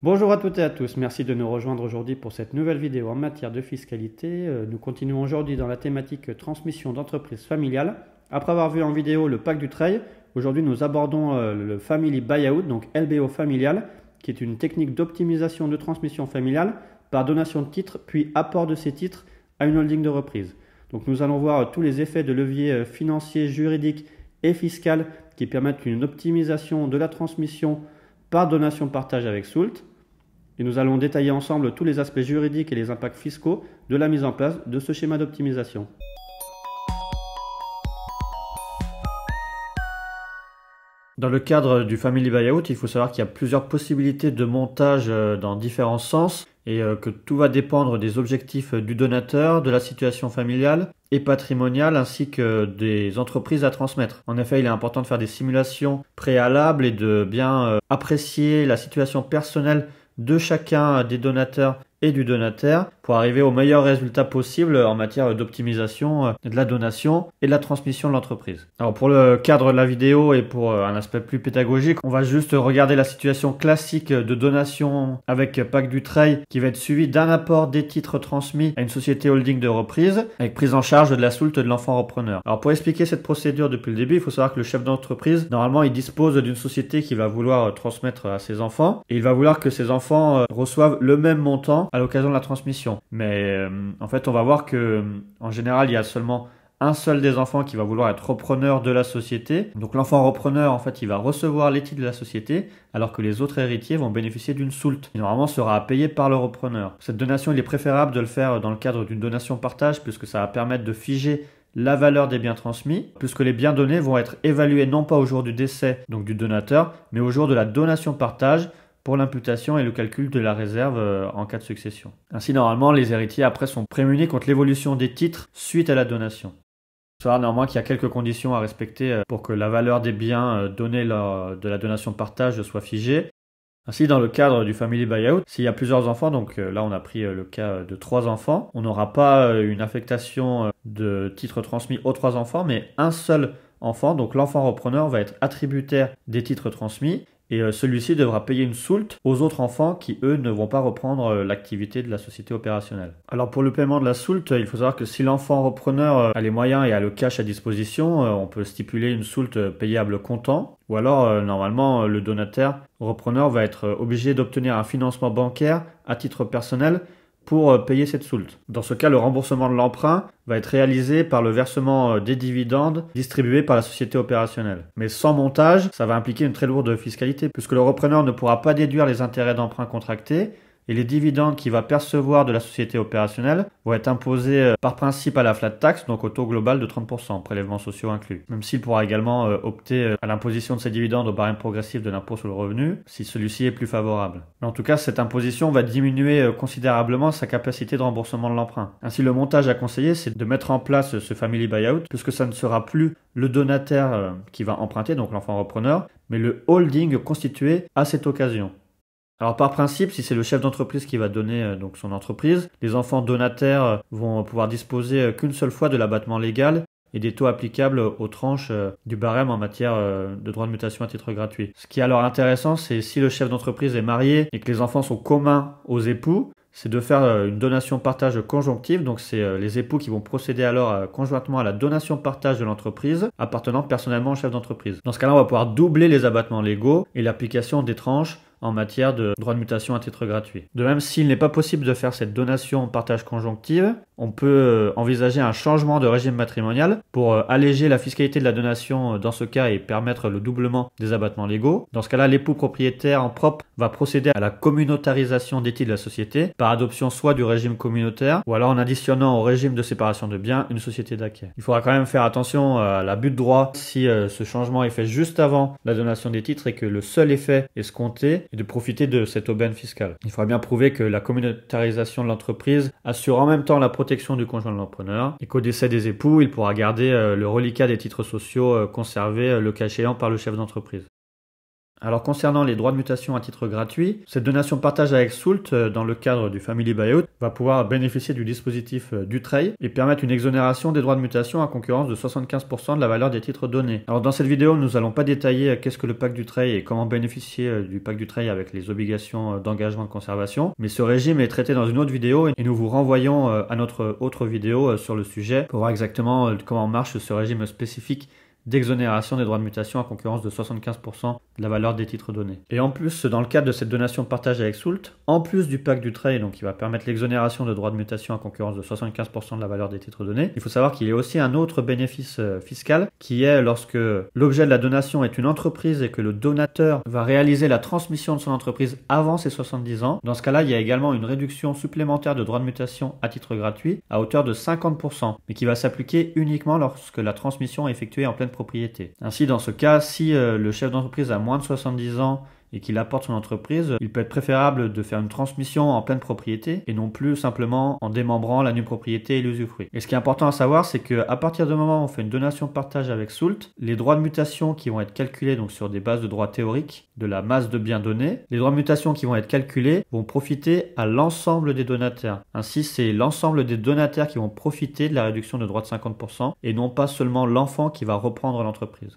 Bonjour à toutes et à tous, merci de nous rejoindre aujourd'hui pour cette nouvelle vidéo en matière de fiscalité. Euh, nous continuons aujourd'hui dans la thématique transmission d'entreprise familiale. Après avoir vu en vidéo le pack du trail, aujourd'hui nous abordons euh, le Family Buyout, donc LBO familial, qui est une technique d'optimisation de transmission familiale par donation de titres puis apport de ces titres à une holding de reprise. Donc nous allons voir euh, tous les effets de levier financier, juridique et fiscal qui permettent une optimisation de la transmission par donation partage avec Soult et nous allons détailler ensemble tous les aspects juridiques et les impacts fiscaux de la mise en place de ce schéma d'optimisation. Dans le cadre du Family Buyout, il faut savoir qu'il y a plusieurs possibilités de montage euh, dans différents sens et euh, que tout va dépendre des objectifs euh, du donateur, de la situation familiale et patrimoniale ainsi que des entreprises à transmettre. En effet, il est important de faire des simulations préalables et de bien apprécier la situation personnelle de chacun des donateurs et du donataire pour arriver au meilleur résultat possible en matière d'optimisation euh, de la donation et de la transmission de l'entreprise. Alors pour le cadre de la vidéo et pour euh, un aspect plus pédagogique, on va juste regarder la situation classique de donation avec Pacte du Trail qui va être suivi d'un apport des titres transmis à une société holding de reprise avec prise en charge de la soulte de l'enfant repreneur. Alors pour expliquer cette procédure depuis le début, il faut savoir que le chef d'entreprise, normalement, il dispose d'une société qui va vouloir euh, transmettre à ses enfants et il va vouloir que ses enfants reçoivent le même montant à l'occasion de la transmission. Mais euh, en fait, on va voir que euh, en général, il y a seulement un seul des enfants qui va vouloir être repreneur de la société. Donc l'enfant repreneur, en fait, il va recevoir les de la société, alors que les autres héritiers vont bénéficier d'une soulte, qui normalement sera à payer par le repreneur. Cette donation, il est préférable de le faire dans le cadre d'une donation partage, puisque ça va permettre de figer la valeur des biens transmis, puisque les biens donnés vont être évalués non pas au jour du décès, donc du donateur, mais au jour de la donation partage, pour l'imputation et le calcul de la réserve euh, en cas de succession. Ainsi, normalement, les héritiers après sont prémunis contre l'évolution des titres suite à la donation. Il faudra néanmoins qu'il y a quelques conditions à respecter euh, pour que la valeur des biens euh, donnés lors de la donation partage soit figée. Ainsi, dans le cadre du family buyout, s'il y a plusieurs enfants, donc là on a pris le cas de trois enfants, on n'aura pas une affectation de titres transmis aux trois enfants, mais un seul enfant, donc l'enfant repreneur va être attributaire des titres transmis et euh, celui-ci devra payer une soult aux autres enfants qui, eux, ne vont pas reprendre euh, l'activité de la société opérationnelle. Alors pour le paiement de la soult, il faut savoir que si l'enfant repreneur euh, a les moyens et a le cash à disposition, on peut stipuler une soult payable comptant, ou alors normalement le donataire repreneur va être obligé d'obtenir un financement bancaire à titre personnel pour euh, payer cette soult. Dans ce cas, le remboursement de l'emprunt va être réalisé par le versement euh, des dividendes distribués par la société opérationnelle. Mais sans montage, ça va impliquer une très lourde fiscalité, puisque le repreneur ne pourra pas déduire les intérêts d'emprunt contractés, et les dividendes qu'il va percevoir de la société opérationnelle vont être imposés euh, par principe à la flat tax, donc au taux global de 30%, prélèvements sociaux inclus. Même s'il pourra également euh, opter euh, à l'imposition de ses dividendes au barème progressif de l'impôt sur le revenu, si celui-ci est plus favorable. en tout cas, cette imposition va diminuer considérablement sa capacité de remboursement de l'emprunt. Ainsi, le montage à conseiller, c'est de mettre en place ce family buyout, puisque ça ne sera plus le donataire qui va emprunter, donc l'enfant repreneur, mais le holding constitué à cette occasion. Alors par principe, si c'est le chef d'entreprise qui va donner euh, donc son entreprise, les enfants donataires euh, vont pouvoir disposer euh, qu'une seule fois de l'abattement légal et des taux applicables aux tranches du barème en matière de droits de mutation à titre gratuit. Ce qui est alors intéressant, c'est si le chef d'entreprise est marié et que les enfants sont communs aux époux, c'est de faire une donation partage conjonctive, donc c'est les époux qui vont procéder alors conjointement à la donation partage de l'entreprise appartenant personnellement au chef d'entreprise. Dans ce cas-là, on va pouvoir doubler les abattements légaux et l'application des tranches en matière de droit de mutation à titre gratuit. De même, s'il n'est pas possible de faire cette donation en partage conjonctive, on peut euh, envisager un changement de régime matrimonial pour euh, alléger la fiscalité de la donation euh, dans ce cas et permettre le doublement des abattements légaux. Dans ce cas-là, l'époux propriétaire en propre va procéder à la communautarisation des titres de la société par adoption soit du régime communautaire ou alors en additionnant au régime de séparation de biens une société d'acquis. Il faudra quand même faire attention à l'abus de droit si ce changement est fait juste avant la donation des titres et que le seul effet escompté est de profiter de cette aubaine fiscale. Il faudra bien prouver que la communautarisation de l'entreprise assure en même temps la protection du conjoint de l'entrepreneur et qu'au décès des époux, il pourra garder euh, le reliquat des titres sociaux euh, conservés euh, le cas échéant par le chef d'entreprise. Alors concernant les droits de mutation à titre gratuit, cette donation partagée avec Soult euh, dans le cadre du Family Buyout va pouvoir bénéficier du dispositif euh, Dutreil et permettre une exonération des droits de mutation à concurrence de 75% de la valeur des titres donnés. Alors dans cette vidéo, nous n'allons pas détailler euh, qu'est-ce que le pack Dutreil et comment bénéficier du pack Dutreil avec les obligations d'engagement de conservation, mais ce régime est traité dans une autre vidéo et nous vous renvoyons à notre autre vidéo sur le sujet pour voir exactement comment marche ce régime spécifique d'exonération des droits de mutation à concurrence de 75% de la valeur des titres donnés. Et en plus, dans le cadre de cette donation partagée avec Soult, en plus du pack du trait, donc qui va permettre l'exonération de droits de mutation à concurrence de 75% de la valeur des titres donnés, il faut savoir qu'il y a aussi un autre bénéfice euh, fiscal qui est lorsque l'objet de la donation est une entreprise et que le donateur va réaliser la transmission de son entreprise avant ses 70 ans. Dans ce cas-là, il y a également une réduction supplémentaire de droits de mutation à titre gratuit à hauteur de 50%, mais qui va s'appliquer uniquement lorsque la transmission est effectuée en pleine propriété. Ainsi, dans ce cas, si euh, le chef d'entreprise a moins de 70 ans et qu'il apporte son entreprise, il peut être préférable de faire une transmission en pleine propriété et non plus simplement en démembrant la nue propriété et l'usufruit. Et ce qui est important à savoir, c'est qu'à partir du moment où on fait une donation de partage avec Soult, les droits de mutation qui vont être calculés donc sur des bases de droits théoriques de la masse de biens donnés, les droits de mutation qui vont être calculés vont profiter à l'ensemble des donataires. Ainsi, c'est l'ensemble des donataires qui vont profiter de la réduction de droits de 50% et non pas seulement l'enfant qui va reprendre l'entreprise.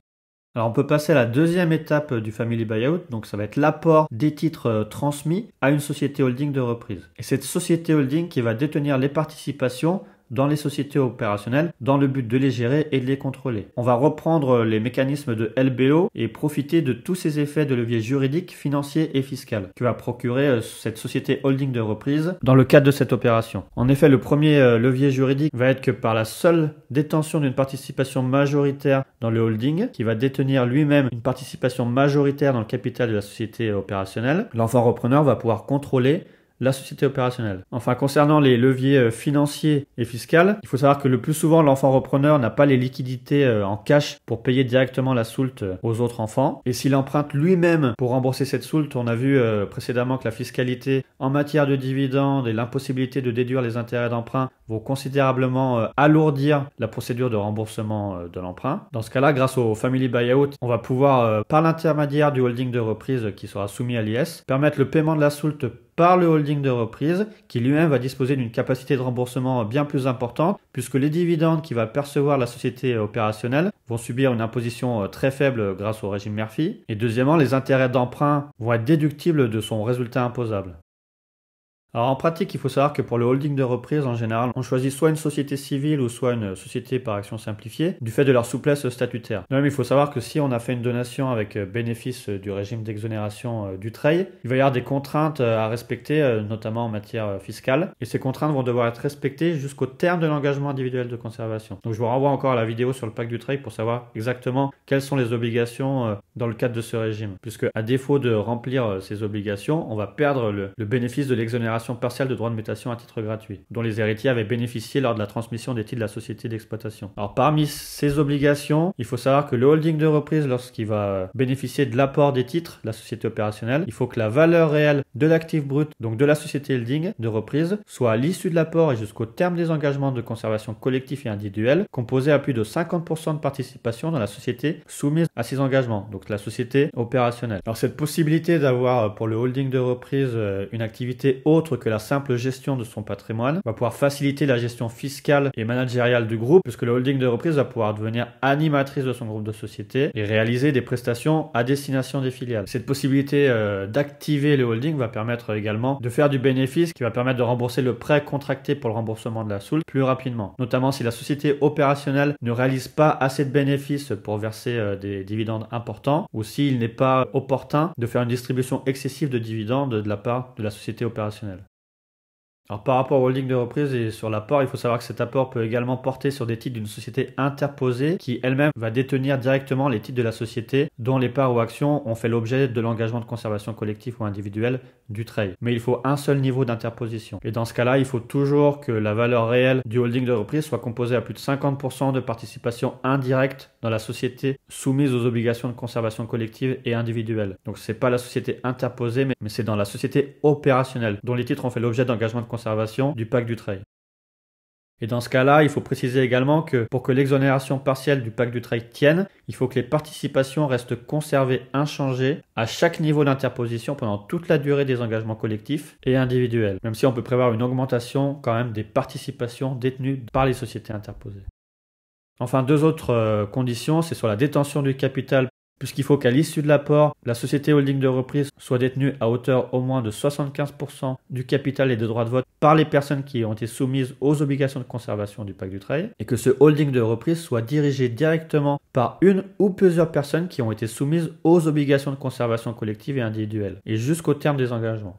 Alors on peut passer à la deuxième étape euh, du family buyout, donc ça va être l'apport des titres euh, transmis à une société holding de reprise. Et cette société holding qui va détenir les participations dans les sociétés opérationnelles dans le but de les gérer et de les contrôler. On va reprendre les mécanismes de LBO et profiter de tous ces effets de levier juridique, financier et fiscal que va procurer euh, cette société holding de reprise dans le cadre de cette opération. En effet, le premier euh, levier juridique va être que par la seule détention d'une participation majoritaire dans le holding, qui va détenir lui-même une participation majoritaire dans le capital de la société opérationnelle, l'enfant repreneur va pouvoir contrôler la société opérationnelle. Enfin, concernant les leviers euh, financiers et fiscaux, il faut savoir que le plus souvent, l'enfant repreneur n'a pas les liquidités euh, en cash pour payer directement la soulte euh, aux autres enfants. Et s'il emprunte lui-même pour rembourser cette soulte, on a vu précédemment que la fiscalité en matière de dividendes et l'impossibilité de déduire les intérêts d'emprunt vont considérablement alourdir la procédure de remboursement de l'emprunt. Dans ce cas-là, grâce au family buyout, on va pouvoir, par l'intermédiaire du holding de reprise qui sera soumis à l'IS, permettre le paiement de la soulte par le holding de reprise, qui lui-même va disposer d'une capacité de remboursement bien plus importante, puisque les dividendes qui va percevoir la société opérationnelle vont subir une imposition euh, très faible grâce au régime Murphy. Et deuxièmement, les intérêts d'emprunt vont être déductibles de son résultat imposable. Alors en pratique, il faut savoir que pour le holding de reprise, en général, on choisit soit une société civile ou soit une société par action simplifiée, du fait de leur souplesse statutaire. De même, il faut savoir que si on a fait une donation avec euh, bénéfice euh, du régime d'exonération euh, du trail, il va y avoir des contraintes à respecter, notamment en matière fiscale, et ces contraintes vont devoir être respectées jusqu'au terme de l'engagement individuel de conservation. Donc je vous renvoie encore à la vidéo sur le pack du trail pour savoir exactement quelles sont les obligations dans le cadre de ce régime, puisque à défaut de remplir ces obligations, on va perdre le bénéfice de l'exonération partielle de droits de mutation à titre gratuit, dont les héritiers avaient bénéficié lors de la transmission des titres de la société d'exploitation. Alors parmi ces obligations, il faut savoir que le holding de reprise, lorsqu'il va euh, bénéficier de l'apport des titres, la société opérationnelle, il faut que la valeur réelle de l'actif brut, donc de la société holding de reprise, soit à l'issue de l'apport et jusqu'au terme des engagements de conservation collectif et individuel, composé à plus de 50% de participation dans la société soumise à ces engagements, donc la société opérationnelle. Alors cette possibilité d'avoir euh, pour le holding de reprise euh, une activité autre que la simple gestion de son patrimoine, va pouvoir faciliter la gestion fiscale et managériale du groupe, puisque le holding de reprise va pouvoir devenir animatrice de son groupe de société et réaliser des prestations à destination des filiales. Cette possibilité euh, d'activer le holding va permettre également de faire du bénéfice qui va permettre de rembourser le prêt contracté pour le remboursement de la soule plus rapidement, notamment si la société opérationnelle ne réalise pas assez de bénéfices pour verser euh, des dividendes importants ou s'il n'est pas opportun de faire une distribution excessive de dividendes de la part de la société opérationnelle. Alors par rapport au holding de reprise et sur l'apport, il faut savoir que cet apport peut également porter sur des titres d'une société interposée qui elle-même va détenir directement les titres de la société dont les parts ou actions ont fait l'objet de l'engagement de conservation collectif ou individuel du trade. Mais il faut un seul niveau d'interposition. Et dans ce cas-là, il faut toujours que la valeur réelle du holding de reprise soit composée à plus de 50% de participation indirecte dans la société soumise aux obligations de conservation collective et individuelle. Donc ce n'est pas la société interposée, mais, c'est dans la société opérationnelle, dont les titres ont fait l'objet d'engagement de conservation du pacte trail. Et dans ce cas-là, il faut préciser également que pour que l'exonération partielle du pacte trail tienne, il faut que les participations restent conservées inchangées à chaque niveau d'interposition pendant toute la durée des engagements collectifs et individuels, même si on peut prévoir une augmentation quand même des participations détenues par les sociétés interposées. Enfin, deux autres euh, conditions, c'est sur la détention du capital, puisqu'il faut qu'à l'issue de l'apport, la société holding de reprise soit détenue à hauteur au moins de 75% du capital et des droits de vote par les personnes qui ont été soumises aux obligations de conservation du pacte du travail, et que ce holding de reprise soit dirigé directement par une ou plusieurs personnes qui ont été soumises aux obligations de conservation collective et individuelle, et jusqu'au terme des engagements.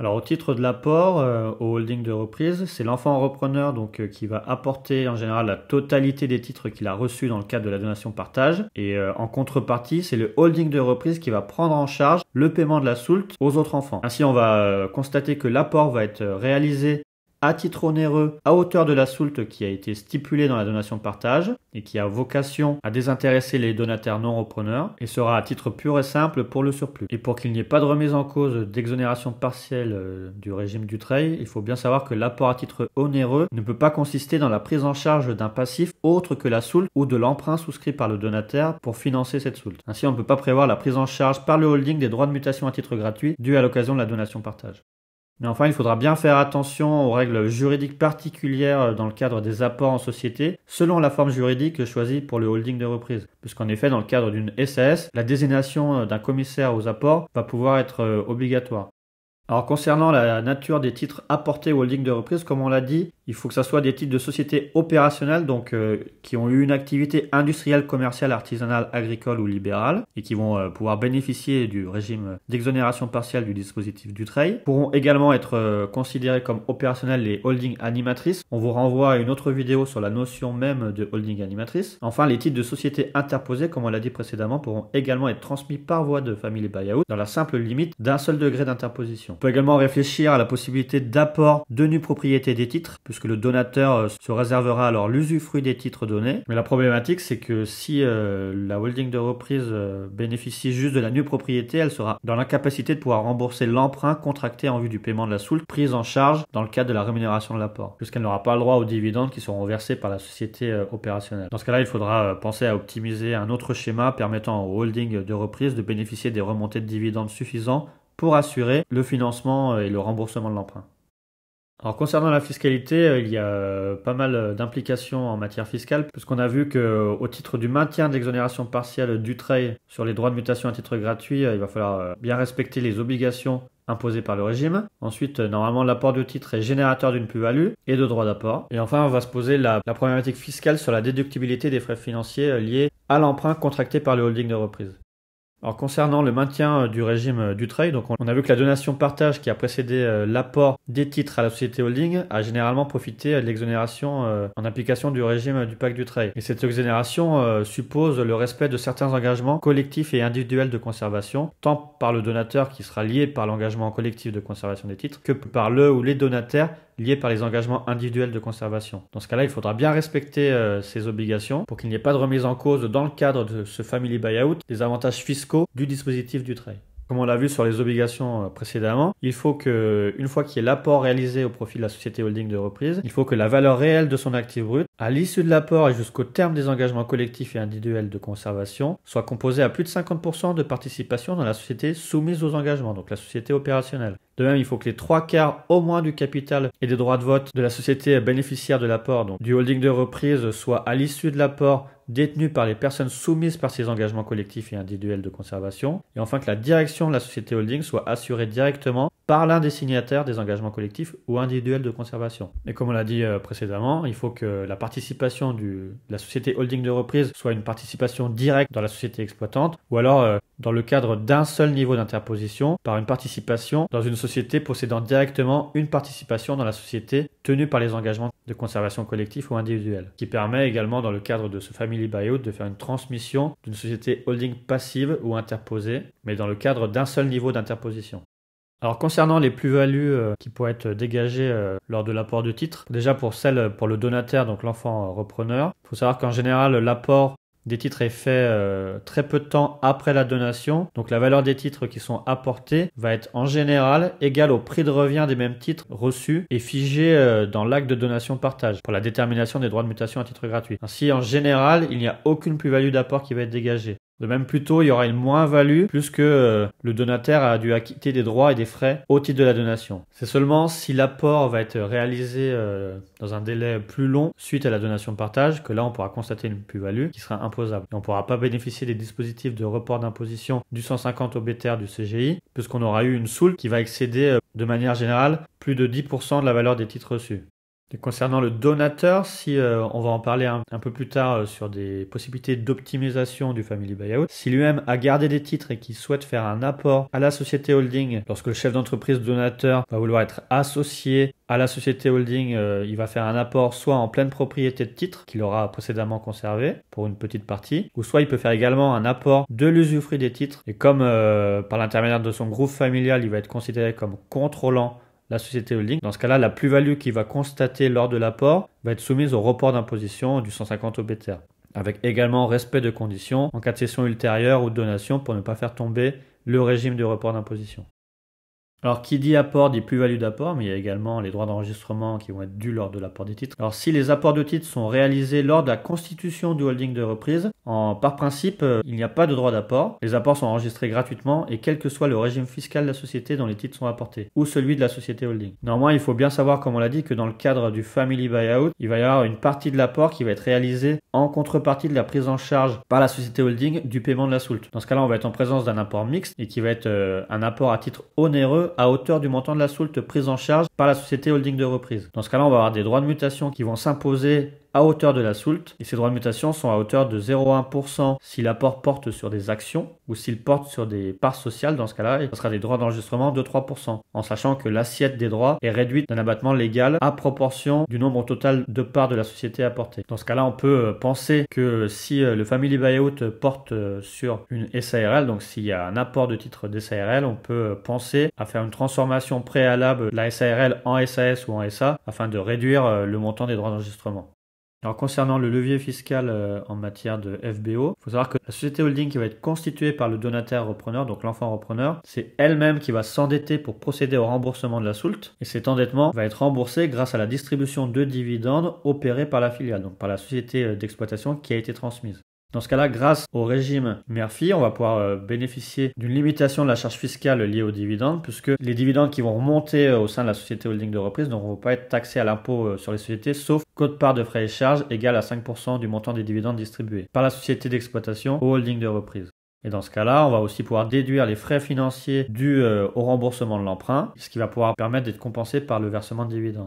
Alors au titre de l'apport euh, au holding de reprise, c'est l'enfant repreneur donc euh, qui va apporter en général la totalité des titres qu'il a reçus dans le cadre de la donation partage et euh, en contrepartie, c'est le holding de reprise qui va prendre en charge le paiement de la soult aux autres enfants. Ainsi, on va constater que l'apport va être réalisé à titre onéreux à hauteur de la soulte qui a été stipulée dans la donation de partage et qui a vocation à désintéresser les donataires non repreneurs et sera à titre pur et simple pour le surplus. Et pour qu'il n'y ait pas de remise en cause d'exonération partielle euh, du régime du trail, il faut bien savoir que l'apport à titre onéreux ne peut pas consister dans la prise en charge d'un passif autre que la soulte ou de l'emprunt souscrit par le donataire pour financer cette soulte. Ainsi, on ne peut pas prévoir la prise en charge par le holding des droits de mutation à titre gratuit dû à l'occasion de la donation partage. Mais enfin, il faudra bien faire attention aux règles juridiques particulières euh, dans le cadre des apports en société, selon la forme juridique choisie pour le holding de reprise. Puisqu'en effet, dans le cadre d'une SAS, la désignation euh, d'un commissaire aux apports va pouvoir être euh, obligatoire. Alors concernant la nature des titres apportés au holding de reprise, comme on l'a dit, il faut que ce soit des titres de sociétés opérationnelles, donc euh, qui ont eu une activité industrielle, commerciale, artisanale, agricole ou libérale, et qui vont euh, pouvoir bénéficier du régime d'exonération partielle du dispositif du Pourront également être euh, considérés comme opérationnels les holdings animatrices. On vous renvoie à une autre vidéo sur la notion même de holding animatrice. Enfin, les titres de sociétés interposées, comme on l'a dit précédemment, pourront également être transmis par voie de family buyout dans la simple limite d'un seul degré d'interposition. On peut également réfléchir à la possibilité d'apport de nue propriété des titres, puisque le donateur euh, se réservera alors l'usufruit des titres donnés. Mais la problématique, c'est que si euh, la holding de reprise euh, bénéficie juste de la nue propriété, elle sera dans l'incapacité de pouvoir rembourser l'emprunt contracté en vue du paiement de la soule prise en charge dans le cadre de la rémunération de l'apport, puisqu'elle n'aura pas le droit aux dividendes qui seront versés par la société opérationnelle. Dans ce cas-là, il faudra penser à optimiser un autre schéma permettant au holding de reprise de bénéficier des remontées de dividendes suffisants pour assurer le financement et le remboursement de l'emprunt. Alors concernant la fiscalité, euh, il y a euh, pas mal euh, d'implications en matière fiscale, puisqu'on a vu qu'au titre du maintien d'exonération partielle du trait sur les droits de mutation à titre gratuit, il va falloir bien respecter les obligations imposées par le régime. Ensuite, normalement, l'apport de titre est générateur d'une plus-value et de droits d'apport. Et enfin, on va se poser la problématique fiscale sur la déductibilité des frais financiers liés à l'emprunt contracté par le holding de reprise. Alors concernant le maintien euh, du régime euh, du trade, donc on a vu que la donation partage qui a précédé euh, l'apport des titres à la société holding a généralement profité de l'exonération en application du régime du pacte du trade. Et cette exonération suppose le respect de certains engagements collectifs et individuels de conservation, tant par le donateur qui sera lié par l'engagement collectif de conservation des titres que par le ou les donataires liés par les engagements individuels de conservation. Dans ce cas-là, il faudra bien respecter euh, ces obligations pour qu'il n'y ait pas de remise en cause dans le cadre de ce family buyout des avantages fiscaux du dispositif du trait. Comme on l'a vu sur les obligations euh, précédemment, il faut que, une fois qu'il y ait l'apport réalisé au profit de la société holding de reprise, il faut que la valeur réelle de son actif brut, à l'issue de l'apport et jusqu'au terme des engagements collectifs et individuels de conservation, soit composée à plus de 50% de participation dans la société soumise aux engagements, donc la société opérationnelle. De même, il faut que les trois quarts au moins du capital et des droits de vote de la société bénéficiaire de l'apport, donc du holding de reprise, soient à l'issue de l'apport détenu par les personnes soumises par ces engagements collectifs et individuels de conservation, et enfin que la direction de la société holding soit assurée directement par l'un des signataires des engagements collectifs ou individuels de conservation. Et comme on l'a dit euh, précédemment, il faut que la participation de la société holding de reprise soit une participation directe dans la société exploitante ou alors euh, dans le cadre d'un seul niveau d'interposition par une participation dans une société possédant directement une participation dans la société tenue par les engagements de conservation collectif ou individuelle, qui permet également dans le cadre de ce family buyout de faire une transmission d'une société holding passive ou interposée, mais dans le cadre d'un seul niveau d'interposition. Alors concernant les plus-values euh, qui pourraient être dégagées euh, lors de l'apport de titres, déjà pour celle euh, pour le donataire, donc l'enfant repreneur, il faut savoir qu'en général l'apport des titres est fait très peu de temps après la donation, donc la valeur des titres qui sont apportés va être en général égale au prix de revient des mêmes titres reçus et figé dans l'acte de donation-partage pour la détermination des droits de mutation à titre gratuit. Ainsi en général il n'y a aucune plus-value d'apport qui va être dégagée. De même, plus tôt, il y aura une moins-value, plus que euh, le donataire a dû acquitter des droits et des frais au titre de la donation. C'est seulement si l'apport va être réalisé euh, dans un délai plus long suite à la donation de partage que là, on pourra constater une plus-value qui sera imposable. on ne pourra pas bénéficier des dispositifs de report d'imposition du 150 BTR du CGI, puisqu'on aura eu une soule qui va excéder euh, de manière générale plus de 10% de la valeur des titres reçus. Et concernant le donateur, si euh, on va en parler un, peu plus tard euh, sur des possibilités d'optimisation du family buyout, si lui-même a gardé des titres et qu'il souhaite faire un apport à la société holding, lorsque le chef d'entreprise donateur va vouloir être associé à la société holding, euh, il va faire un apport soit en pleine propriété de titres qu'il aura précédemment conservé pour une petite partie, ou soit il peut faire également un apport de l'usufruit des titres. Et comme par l'intermédiaire de son groupe familial, il va être considéré comme contrôlant la société holding. Dans ce cas-là, la plus-value qu'il va constater lors de l'apport va être soumise au report d'imposition du 150 btr avec également respect de conditions en cas de cession ultérieure ou de donation pour ne pas faire tomber le régime de report d'imposition. Alors, qui dit apport dit plus-value d'apport, mais il y a également les droits d'enregistrement qui vont être dus lors de l'apport des titres. Alors, si les apports de titres sont réalisés lors de la constitution du holding de reprise, en, par principe, euh, il n'y a pas de droit d'apport. Les apports sont enregistrés gratuitement et quel que soit le régime fiscal de la société dont les titres sont apportés, ou celui de la société holding. Néanmoins, il faut bien savoir, comme on l'a dit, que dans le cadre du family buyout, il va y avoir une partie de l'apport qui va être réalisée en contrepartie de la prise en charge par la société holding du paiement de la soult. Dans ce cas-là, on va être en présence d'un apport mixte et qui va être euh, un apport à titre onéreux à hauteur du montant de la soulte prise en charge par la société holding de reprise. Dans ce cas-là, on va avoir des droits de mutation qui vont s'imposer à hauteur de la soult, et ces droits de mutation sont à hauteur de 0,1% si l'apport porte sur des actions ou s'il porte sur des parts sociales. Dans ce cas-là, ce sera des droits d'enregistrement de 3%, en sachant que l'assiette des droits est réduite d'un abattement légal à proportion du nombre total de parts de la société apportée. Dans ce cas-là, on peut euh, penser que euh, si euh, le family buyout porte sur une SARL, donc s'il y a un apport de titre d'SARL, on peut penser à faire une transformation préalable de la SARL en SAS ou en SA afin de réduire le montant des droits d'enregistrement. Alors concernant le levier fiscal euh, en matière de FBO, il faut savoir que la société holding qui va être constituée par le donataire repreneur, donc l'enfant repreneur, c'est elle-même qui va s'endetter pour procéder au remboursement de la soult. et cet endettement va être remboursé grâce à la distribution de dividendes opérée par la filiale, donc par la société euh, d'exploitation qui a été transmise. Dans ce cas-là, grâce au régime Murphy, on va pouvoir euh, bénéficier d'une limitation de la charge fiscale liée aux dividendes, puisque les dividendes qui vont remonter euh, au sein de la société holding de reprise ne vont pas être taxés à l'impôt euh, sur les sociétés, sauf quote-part de frais et charges égale à 5% du montant des dividendes distribués par la société d'exploitation au holding de reprise. Et dans ce cas-là, on va aussi pouvoir déduire les frais financiers dus au remboursement de l'emprunt, ce qui va pouvoir permettre d'être compensé par le versement de dividendes.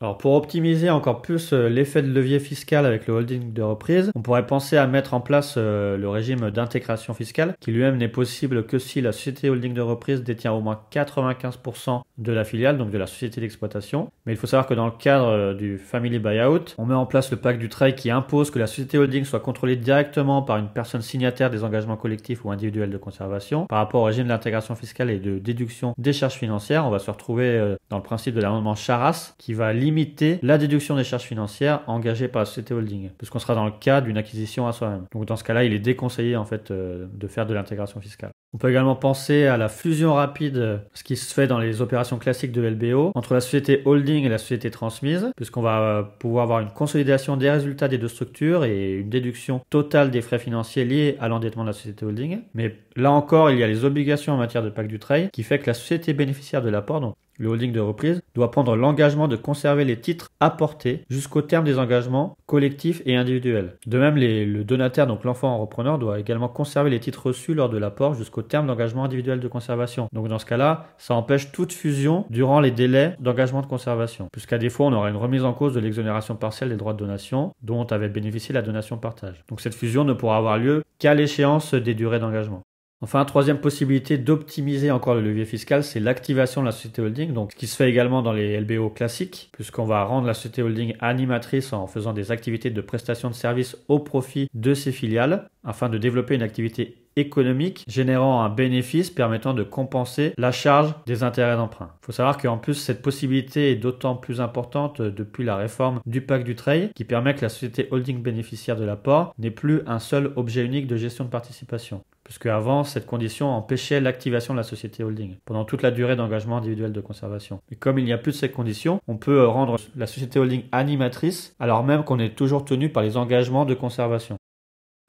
Alors pour optimiser encore plus euh, l'effet de levier fiscal avec le holding de reprise, on pourrait penser à mettre en place euh, le régime d'intégration fiscale, qui lui-même n'est possible que si la société holding de reprise détient au moins 95% de la filiale, donc de la société d'exploitation. Mais il faut savoir que dans le cadre euh, du family buyout, on met en place le pacte du trail qui impose que la société holding soit contrôlée directement par une personne signataire des engagements collectifs ou individuels de conservation. Par rapport au régime d'intégration fiscale et de déduction des charges financières, on va se retrouver dans le principe de l'amendement Charas, qui va limiter la déduction des charges financières engagées par la société holding, puisqu'on sera dans le cas d'une acquisition à soi-même. Donc dans ce cas-là, il est déconseillé en fait euh, de faire de l'intégration fiscale. On peut également penser à la fusion rapide, ce qui se fait dans les opérations classiques de LBO, entre la société holding et la société transmise, puisqu'on va euh, pouvoir avoir une consolidation des résultats des deux structures et une déduction totale des frais financiers liés à l'endettement de la société holding. Mais là encore, il y a les obligations en matière de pacte du trail qui fait que la société bénéficiaire de l'apport, donc le holding de reprise, doit prendre l'engagement de conserver les titres apportés jusqu'au terme des engagements collectifs et individuels. De même, le donateur, donc l'enfant repreneur, doit également conserver les titres reçus lors de l'apport jusqu'au terme d'engagement individuel de conservation. Donc dans ce cas-là, ça empêche toute fusion durant les délais d'engagement de conservation, puisqu'à défaut, on aura une remise en cause de l'exonération partielle des droits de donation dont avait bénéficié la donation partage. Donc cette fusion ne pourra avoir lieu qu'à l'échéance des durées d'engagement. Enfin, troisième possibilité d'optimiser encore le levier fiscal, c'est l'activation de la société holding, donc ce qui se fait également dans les LBO classiques, puisqu'on va rendre la société holding animatrice en faisant des activités de prestation de services au profit de ses filiales, afin de développer une activité économique générant un bénéfice permettant de compenser la charge des intérêts d'emprunt. Il faut savoir qu'en plus, cette possibilité est d'autant plus importante depuis la réforme du pacte du trail qui permet que la société holding bénéficiaire de l'apport n'est plus un seul objet unique de gestion de participation puisque avant, cette condition empêchait l'activation de la société holding pendant toute la durée d'engagement individuel de conservation. Mais comme il n'y a plus de cette condition, on peut rendre la société holding animatrice alors même qu'on est toujours tenu par les engagements de conservation.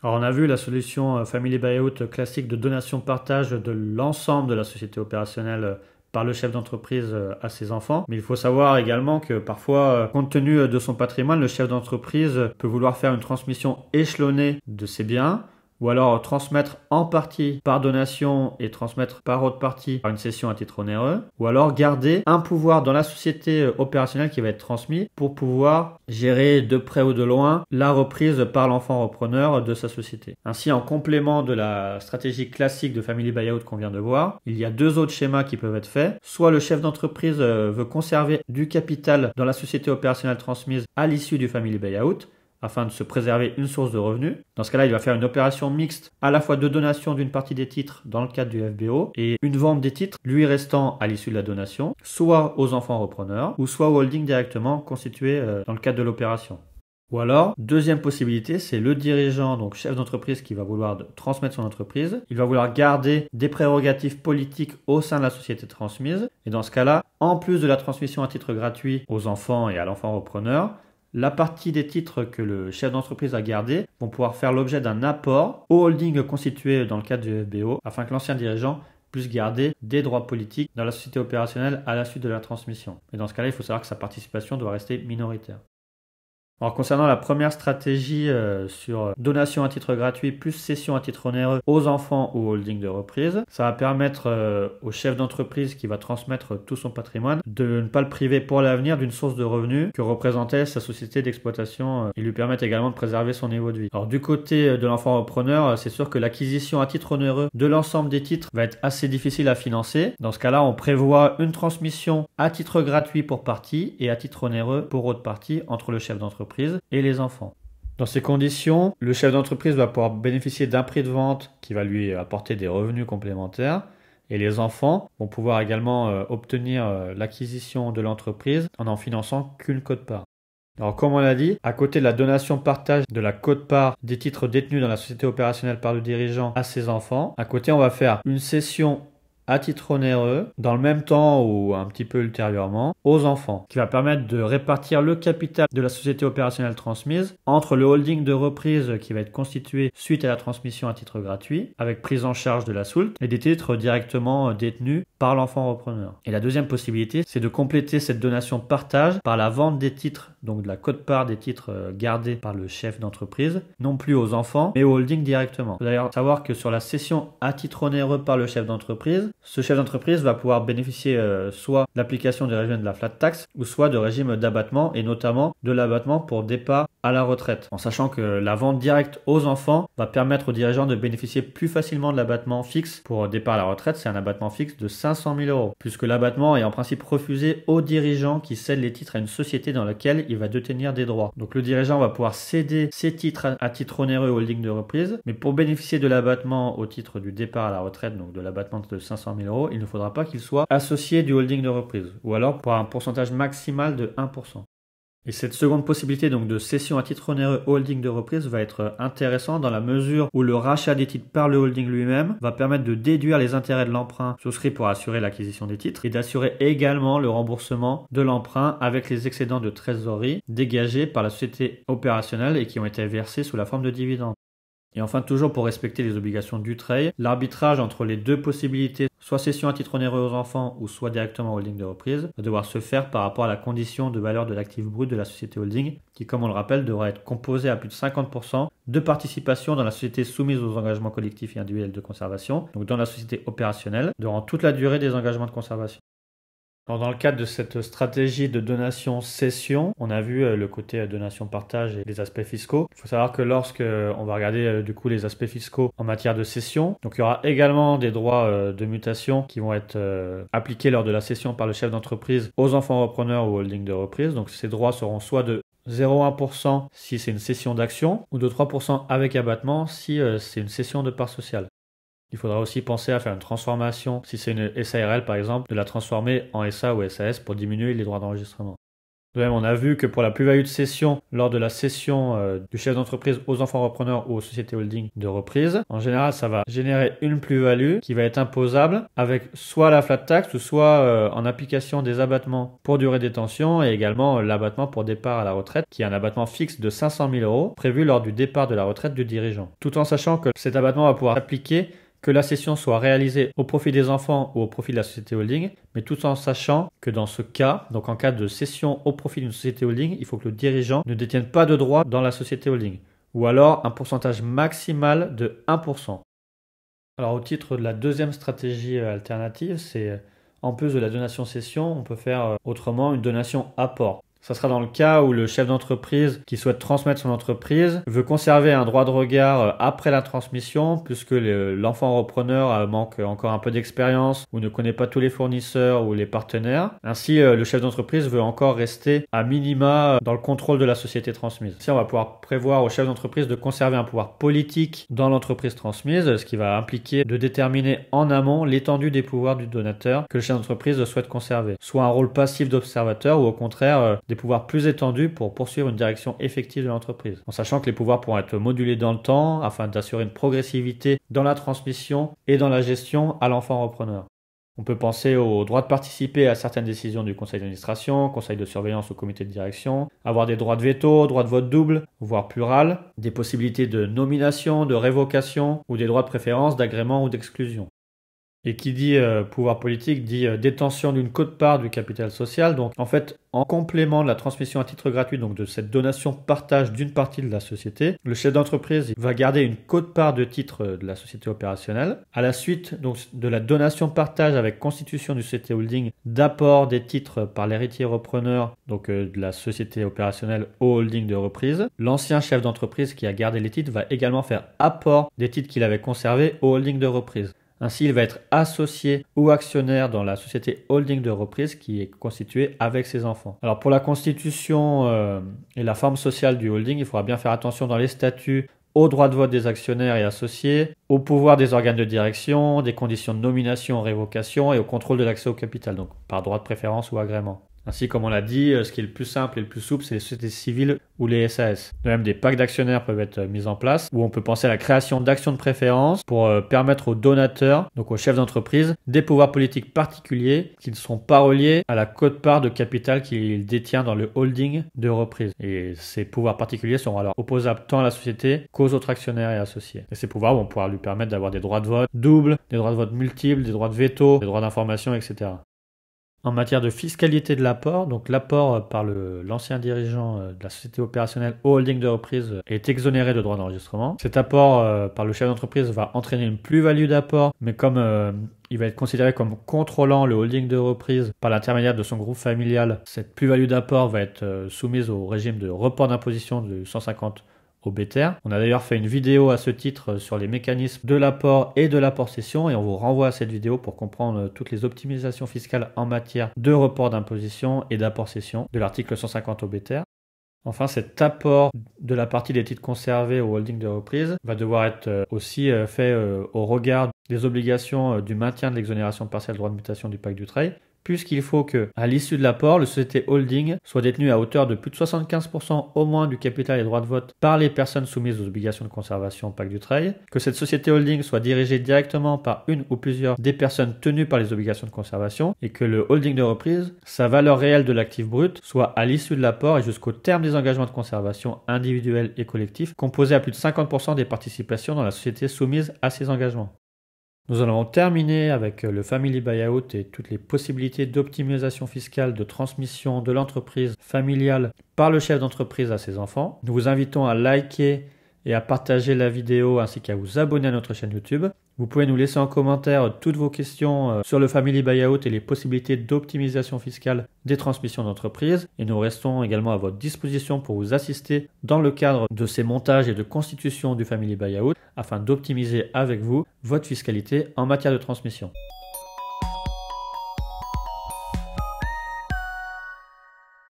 Alors on a vu la solution euh, Family Buyout classique de donation-partage de l'ensemble de la société opérationnelle euh, par le chef d'entreprise euh, à ses enfants. Mais il faut savoir également que parfois, compte tenu de son patrimoine, le chef d'entreprise peut vouloir faire une transmission échelonnée de ses biens ou alors transmettre en partie par donation et transmettre par autre partie par une session à titre onéreux, ou alors garder un pouvoir dans la société euh, opérationnelle qui va être transmis pour pouvoir gérer de près ou de loin la reprise par l'enfant repreneur de sa société. Ainsi, en complément de la stratégie classique de family buyout qu'on vient de voir, il y a deux autres schémas qui peuvent être faits. Soit le chef d'entreprise euh, veut conserver du capital dans la société opérationnelle transmise à l'issue du family buyout, afin de se préserver une source de revenus. Dans ce cas-là, il va faire une opération mixte à la fois de donation d'une partie des titres dans le cadre du FBO et une vente des titres lui restant à l'issue de la donation, soit aux enfants repreneurs ou soit au holding directement constitué euh, dans le cadre de l'opération. Ou alors, deuxième possibilité, c'est le dirigeant, donc chef d'entreprise qui va vouloir transmettre son entreprise. Il va vouloir garder des prérogatives politiques au sein de la société transmise. Et dans ce cas-là, en plus de la transmission à titre gratuit aux enfants et à l'enfant repreneur, la partie des titres que le chef d'entreprise a gardé vont pouvoir faire l'objet d'un apport au holding constitué dans le cadre du FBO afin que l'ancien dirigeant puisse garder des droits politiques dans la société opérationnelle à la suite de la transmission. Et dans ce cas-là, il faut savoir que sa participation doit rester minoritaire. Alors concernant la première stratégie euh, sur euh, donation à titre gratuit plus cession à titre onéreux aux enfants ou holding de reprise, ça va permettre euh, au chef d'entreprise qui va transmettre tout son patrimoine de ne pas le priver pour l'avenir d'une source de revenus que représentait sa société d'exploitation et lui permettre également de préserver son niveau de vie. Alors du côté de l'enfant repreneur, c'est sûr que l'acquisition à titre onéreux de l'ensemble des titres va être assez difficile à financer. Dans ce cas-là, on prévoit une transmission à titre gratuit pour partie et à titre onéreux pour autre partie entre le chef d'entreprise et les enfants. Dans ces conditions, le chef d'entreprise va pouvoir bénéficier d'un prix de vente qui va lui apporter des revenus complémentaires et les enfants vont pouvoir également euh, obtenir euh, l'acquisition de l'entreprise en n'en finançant qu'une cote-part. Alors comme on l'a dit, à côté de la donation partage de la cote-part des titres détenus dans la société opérationnelle par le dirigeant à ses enfants, à côté on va faire une cession à titre onéreux, dans le même temps ou un petit peu ultérieurement, aux enfants, qui va permettre de répartir le capital de la société opérationnelle transmise entre le holding de reprise qui va être constitué suite à la transmission à titre gratuit, avec prise en charge de la soult et des titres directement détenus par l'enfant repreneur. Et la deuxième possibilité, c'est de compléter cette donation partage par la vente des titres donc de la cote-part des titres euh, gardés par le chef d'entreprise, non plus aux enfants, mais au holding directement. D'ailleurs, savoir que sur la cession à titre onéreux par le chef d'entreprise, ce chef d'entreprise va pouvoir bénéficier euh, soit de l'application du régime de la flat tax, ou soit de régime d'abattement, et notamment de l'abattement pour départ à la retraite, en sachant que la vente directe aux enfants va permettre aux dirigeants de bénéficier plus facilement de l'abattement fixe pour départ à la retraite, c'est un abattement fixe de 500 000 euros, puisque l'abattement est en principe refusé aux dirigeants qui cèdent les titres à une société dans laquelle ils il va détenir des droits. Donc le dirigeant va pouvoir céder ses titres à titre onéreux au holding de reprise, mais pour bénéficier de l'abattement au titre du départ à la retraite, donc de l'abattement de 500 000 euros, il ne faudra pas qu'il soit associé du holding de reprise, ou alors pour un pourcentage maximal de 1%. Et cette seconde possibilité donc de cession à titre onéreux holding de reprise va être intéressante dans la mesure où le rachat des titres par le holding lui-même va permettre de déduire les intérêts de l'emprunt souscrit pour assurer l'acquisition des titres et d'assurer également le remboursement de l'emprunt avec les excédents de trésorerie dégagés par la société opérationnelle et qui ont été versés sous la forme de dividendes. Et enfin, toujours pour respecter les obligations du trail, l'arbitrage entre les deux possibilités, soit cession à titre onéreux aux enfants ou soit directement holding de reprise, va devoir se faire par rapport à la condition de valeur de l'actif brut de la société holding, qui, comme on le rappelle, devra être composée à plus de 50% de participation dans la société soumise aux engagements collectifs et individuels de conservation, donc dans la société opérationnelle, durant toute la durée des engagements de conservation dans le cadre de cette stratégie de donation-cession, on a vu euh, le côté euh, donation-partage et les aspects fiscaux. Il faut savoir que lorsque euh, on va regarder du coup les aspects fiscaux en matière de cession, donc il y aura également des droits de mutation qui vont être appliqués lors de la cession par le chef d'entreprise aux enfants repreneurs ou holding de reprise. Donc ces droits seront soit de 0,1% si c'est une cession d'action ou de 3% avec abattement si c'est une cession de part sociale. Il faudra aussi penser à faire une transformation, si c'est une SARL par exemple, de la transformer en SA ou SAS pour diminuer les droits d'enregistrement. De même, on a vu que pour la plus-value de cession, lors de la cession euh, du chef d'entreprise aux enfants repreneurs ou aux sociétés holding de reprise, en général, ça va générer une plus-value qui va être imposable avec soit la flat tax ou soit euh, en application des abattements pour durée de détention et également l'abattement pour départ à la retraite, qui est un abattement fixe de 500 000 euros prévu lors du départ de la retraite du dirigeant. Tout en sachant que cet abattement va pouvoir s'appliquer que la cession soit réalisée au profit des enfants ou au profit de la société holding, mais tout en sachant que dans ce cas, donc en cas de cession au profit d'une société holding, il faut que le dirigeant ne détienne pas de droit dans la société holding, ou alors un pourcentage maximal de 1%. Alors au titre de la deuxième stratégie euh, alternative, c'est euh, en plus de la donation cession, on peut faire euh, autrement une donation apport. Ça sera dans le cas où le chef d'entreprise qui souhaite transmettre son entreprise veut conserver un droit de regard euh, après la transmission puisque l'enfant repreneur euh, manque encore un peu d'expérience ou ne connaît pas tous les fournisseurs ou les partenaires. Ainsi, euh, le chef d'entreprise veut encore rester à minima dans le contrôle de la société transmise. Ici, on va pouvoir prévoir au chef d'entreprise de conserver un pouvoir politique dans l'entreprise transmise, ce qui va impliquer de déterminer en amont l'étendue des pouvoirs du donateur que le chef d'entreprise souhaite conserver, soit un rôle passif d'observateur ou au contraire des pouvoirs plus étendus pour poursuivre une direction effective de l'entreprise, en sachant que les pouvoirs pourront être modulés dans le temps afin d'assurer une progressivité dans la transmission et dans la gestion à l'enfant repreneur. On peut penser au droit de participer à certaines décisions du conseil d'administration, conseil de surveillance ou comité de direction, avoir des droits de veto, droits de vote double, voire plural, des possibilités de nomination, de révocation ou des droits de préférence, d'agrément ou d'exclusion. Et qui dit euh, pouvoir politique dit euh, détention d'une cote part du capital social. Donc en fait, en complément de la transmission à titre gratuit, donc de cette donation partage d'une partie de la société, le chef d'entreprise va garder une quote-part de titres euh, de la société opérationnelle. À la suite donc, de la donation partage avec constitution du CT Holding d'apport des titres par l'héritier repreneur donc de la société opérationnelle au holding de reprise, l'ancien chef d'entreprise qui a gardé les titres va également faire apport des titres qu'il avait conservés au holding de reprise. Ainsi, il va être associé ou actionnaire dans la société holding de reprise qui est constituée avec ses enfants. Alors pour la constitution euh, et la forme sociale du holding, il faudra bien faire attention dans les statuts au droit de vote des actionnaires et associés, au pouvoir des organes de direction, des conditions de nomination, révocation et au contrôle de l'accès au capital, donc par droit de préférence ou agrément. Ainsi, comme on l'a dit, euh, ce qui est le plus simple et le plus souple, c'est les sociétés civiles ou les SAS. De même, des packs d'actionnaires peuvent être euh, mis en place, où on peut penser à la création d'actions de préférence pour euh, permettre aux donateurs, donc aux chefs d'entreprise, des pouvoirs politiques particuliers qui ne sont pas reliés à la cote-part de capital qu'ils détient dans le holding de reprise. Et ces pouvoirs particuliers seront alors opposables tant à la société qu'aux autres actionnaires et associés. Et ces pouvoirs vont pouvoir lui permettre d'avoir des droits de vote doubles, des droits de vote multiples, des droits de veto, des droits d'information, etc en matière de fiscalité de l'apport, donc l'apport par l'ancien dirigeant euh, de la société opérationnelle au holding de reprise euh, est exonéré de droits d'enregistrement. Cet apport euh, par le chef d'entreprise va entraîner une plus-value d'apport, mais comme il va être considéré comme contrôlant le holding de reprise par l'intermédiaire de son groupe familial, cette plus-value d'apport va être soumise au régime de report d'imposition de 150 on a d'ailleurs fait une vidéo à ce titre euh, sur les mécanismes de l'apport et de l'apport session et on vous renvoie à cette vidéo pour comprendre euh, toutes les optimisations fiscales en matière de report d'imposition et d'apport cession de l'article 150 au BTR. Enfin, cet apport de la partie des titres conservés au holding de reprise va devoir être euh, aussi fait au regard des obligations du maintien de l'exonération partielle droit de mutation du pacte du trail puisqu'il faut que, à l'issue de l'apport, le société holding soit détenue à hauteur de plus de 75% au moins du capital et droits de vote par les personnes soumises aux obligations de conservation Pacte du Trail, que cette société holding soit dirigée directement par une ou plusieurs des personnes tenues par les obligations de conservation et que le holding de reprise, sa valeur réelle de l'actif brut, soit à l'issue de l'apport et jusqu'au terme des engagements de conservation individuels et collectifs, composés à plus de 50% des participations dans la société soumise à ces engagements. Nous allons terminer avec euh, le family buyout et toutes les possibilités d'optimisation fiscale de transmission de l'entreprise familiale par le chef d'entreprise à ses enfants. Nous vous invitons à liker et à partager la vidéo ainsi qu'à vous abonner à notre chaîne YouTube. Vous pouvez nous laisser en commentaire euh, toutes vos questions euh, sur le family buyout et les possibilités d'optimisation fiscale des transmissions d'entreprise. Et nous restons également à votre disposition pour vous assister dans le cadre de ces montages et de constitution du family buyout afin d'optimiser avec vous votre fiscalité en matière de transmission.